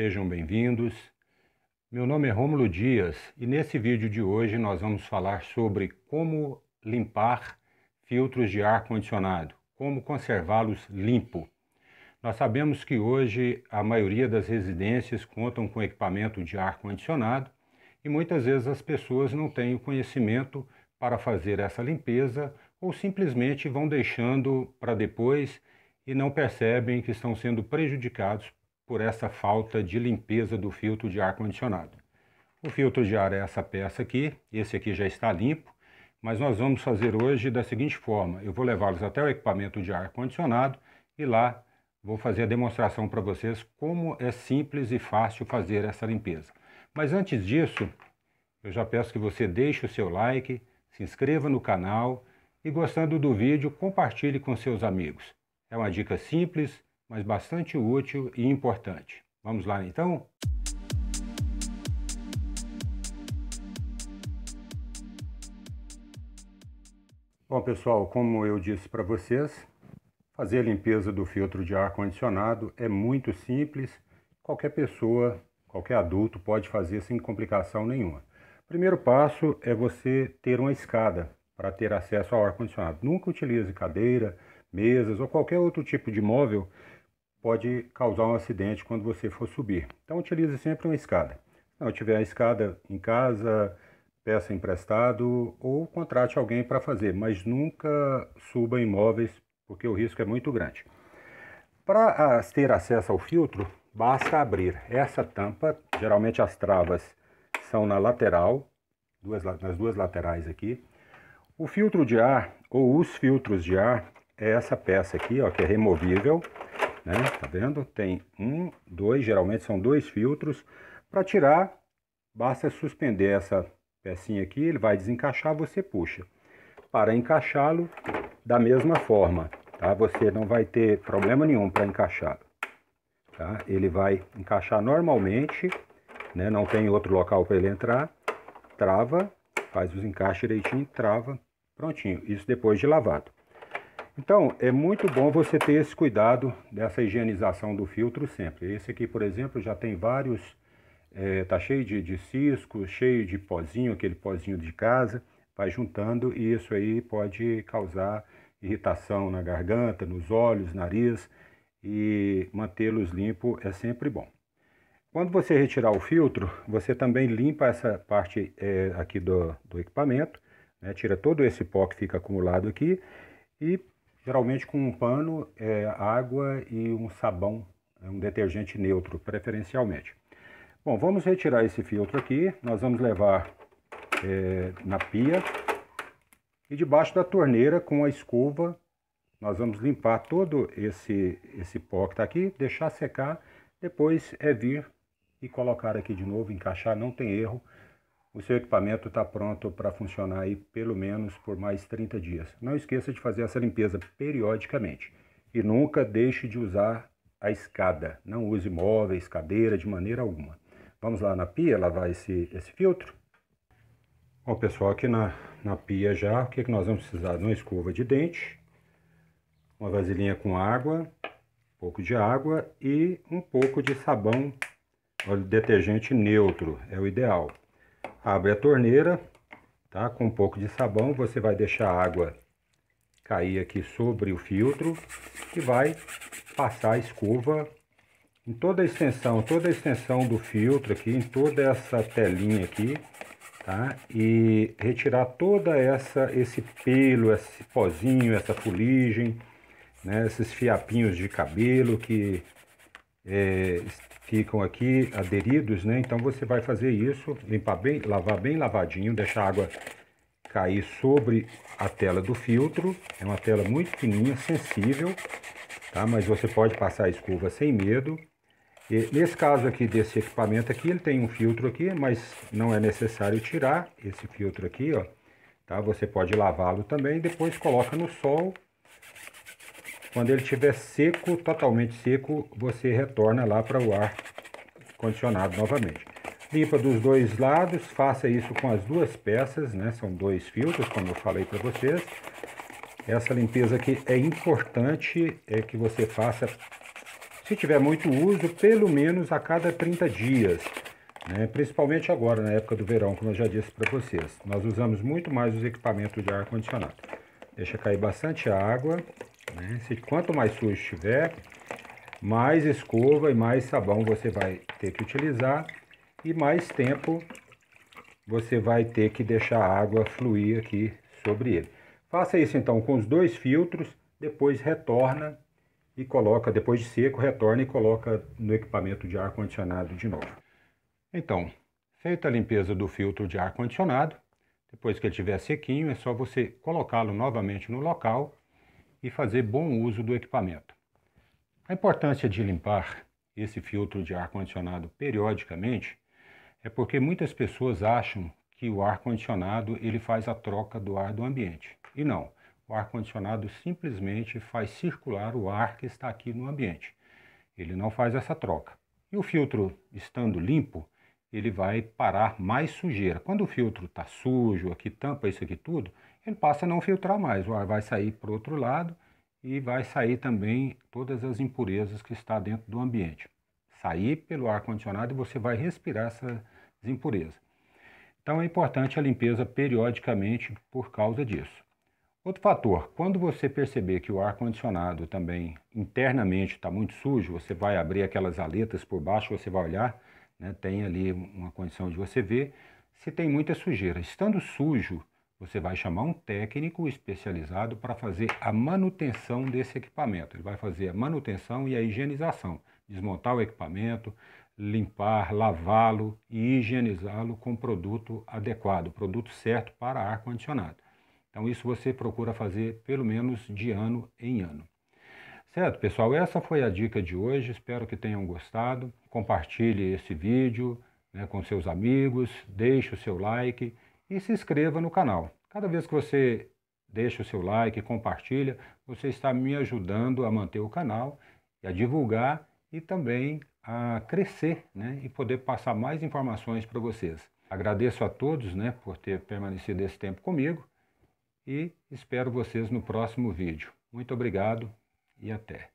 sejam bem-vindos. Meu nome é Rômulo Dias e nesse vídeo de hoje nós vamos falar sobre como limpar filtros de ar condicionado, como conservá-los limpo. Nós sabemos que hoje a maioria das residências contam com equipamento de ar condicionado e muitas vezes as pessoas não têm o conhecimento para fazer essa limpeza ou simplesmente vão deixando para depois e não percebem que estão sendo prejudicados por essa falta de limpeza do filtro de ar-condicionado. O filtro de ar é essa peça aqui, esse aqui já está limpo, mas nós vamos fazer hoje da seguinte forma, eu vou levá-los até o equipamento de ar-condicionado e lá vou fazer a demonstração para vocês como é simples e fácil fazer essa limpeza. Mas antes disso, eu já peço que você deixe o seu like, se inscreva no canal e gostando do vídeo, compartilhe com seus amigos. É uma dica simples mas bastante útil e importante. Vamos lá então? Bom, pessoal, como eu disse para vocês, fazer a limpeza do filtro de ar condicionado é muito simples. Qualquer pessoa, qualquer adulto pode fazer sem complicação nenhuma. Primeiro passo é você ter uma escada para ter acesso ao ar condicionado. Nunca utilize cadeira, mesas ou qualquer outro tipo de móvel pode causar um acidente quando você for subir. Então utilize sempre uma escada. Se não tiver a escada em casa, peça emprestado ou contrate alguém para fazer, mas nunca suba imóveis porque o risco é muito grande. Para ter acesso ao filtro, basta abrir essa tampa. Geralmente as travas são na lateral, duas, nas duas laterais aqui. O filtro de ar ou os filtros de ar é essa peça aqui, ó, que é removível né? Tá vendo? Tem um, dois, geralmente são dois filtros. Para tirar, basta suspender essa pecinha aqui, ele vai desencaixar, você puxa. Para encaixá-lo, da mesma forma, tá? Você não vai ter problema nenhum para encaixá-lo, tá? Ele vai encaixar normalmente, né? Não tem outro local para ele entrar. Trava, faz os encaixes direitinho, trava, prontinho. Isso depois de lavado. Então, é muito bom você ter esse cuidado dessa higienização do filtro sempre. Esse aqui, por exemplo, já tem vários, é, tá cheio de, de cisco, cheio de pozinho, aquele pozinho de casa, vai juntando e isso aí pode causar irritação na garganta, nos olhos, nariz e mantê-los limpos é sempre bom. Quando você retirar o filtro, você também limpa essa parte é, aqui do, do equipamento, né? tira todo esse pó que fica acumulado aqui e geralmente com um pano, é, água e um sabão, é, um detergente neutro, preferencialmente. Bom, vamos retirar esse filtro aqui, nós vamos levar é, na pia e debaixo da torneira com a escova nós vamos limpar todo esse, esse pó que está aqui, deixar secar, depois é vir e colocar aqui de novo, encaixar, não tem erro, o seu equipamento está pronto para funcionar aí pelo menos por mais 30 dias. Não esqueça de fazer essa limpeza periodicamente e nunca deixe de usar a escada. Não use móveis, cadeira de maneira alguma. Vamos lá na pia lavar esse, esse filtro. Bom pessoal, aqui na, na pia já, o que, é que nós vamos precisar? Uma escova de dente, uma vasilhinha com água, um pouco de água e um pouco de sabão, óleo detergente neutro, é o ideal abre a torneira, tá? Com um pouco de sabão, você vai deixar a água cair aqui sobre o filtro e vai passar a escova em toda a extensão, toda a extensão do filtro aqui, em toda essa telinha aqui, tá? E retirar toda essa esse pelo, esse pozinho, essa fuligem, né, esses fiapinhos de cabelo que é, ficam aqui aderidos, né? Então você vai fazer isso, limpar bem, lavar bem lavadinho, deixar a água cair sobre a tela do filtro. É uma tela muito fininha, sensível, tá? Mas você pode passar a escova sem medo. E nesse caso aqui desse equipamento aqui, ele tem um filtro aqui, mas não é necessário tirar esse filtro aqui, ó. Tá? Você pode lavá-lo também, depois coloca no sol quando ele estiver seco, totalmente seco, você retorna lá para o ar condicionado novamente. Limpa dos dois lados, faça isso com as duas peças, né? São dois filtros, como eu falei para vocês. Essa limpeza aqui é importante é que você faça, se tiver muito uso, pelo menos a cada 30 dias. Né? Principalmente agora, na época do verão, como eu já disse para vocês. Nós usamos muito mais os equipamentos de ar-condicionado. Deixa cair bastante água, né? Se, quanto mais sujo estiver, mais escova e mais sabão você vai ter que utilizar e mais tempo você vai ter que deixar a água fluir aqui sobre ele. Faça isso então com os dois filtros, depois retorna e coloca, depois de seco, retorna e coloca no equipamento de ar-condicionado de novo. Então, feita a limpeza do filtro de ar-condicionado, depois que ele estiver sequinho, é só você colocá-lo novamente no local e fazer bom uso do equipamento. A importância de limpar esse filtro de ar-condicionado periodicamente é porque muitas pessoas acham que o ar-condicionado ele faz a troca do ar do ambiente. E não, o ar-condicionado simplesmente faz circular o ar que está aqui no ambiente. Ele não faz essa troca. E o filtro estando limpo, ele vai parar mais sujeira. Quando o filtro está sujo, aqui tampa isso aqui tudo, ele passa a não filtrar mais, o ar vai sair para o outro lado e vai sair também todas as impurezas que está dentro do ambiente. Sair pelo ar condicionado e você vai respirar essas impurezas. Então é importante a limpeza periodicamente por causa disso. Outro fator, quando você perceber que o ar condicionado também internamente está muito sujo, você vai abrir aquelas aletas por baixo, você vai olhar, né, tem ali uma condição de você ver se tem muita sujeira. Estando sujo, você vai chamar um técnico especializado para fazer a manutenção desse equipamento. Ele vai fazer a manutenção e a higienização, desmontar o equipamento, limpar, lavá-lo e higienizá-lo com produto adequado, produto certo para ar-condicionado. Então, isso você procura fazer pelo menos de ano em ano. Certo, pessoal? Essa foi a dica de hoje. Espero que tenham gostado. Compartilhe esse vídeo né, com seus amigos, deixe o seu like e se inscreva no canal. Cada vez que você deixa o seu like, compartilha, você está me ajudando a manter o canal a divulgar e também a crescer né, e poder passar mais informações para vocês. Agradeço a todos né, por ter permanecido esse tempo comigo e espero vocês no próximo vídeo. Muito obrigado e até.